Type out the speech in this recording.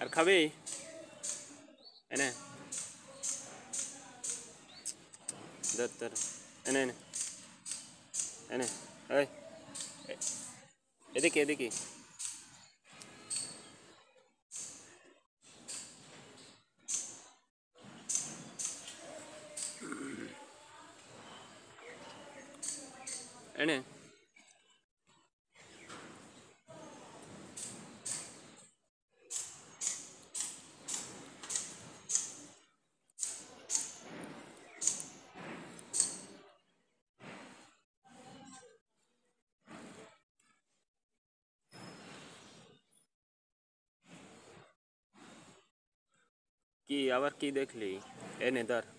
আর খাবে এনে দত্তর এনে এনে এনে ওই এদিকে এদিকে এনে की आवर की देख ली एन इधर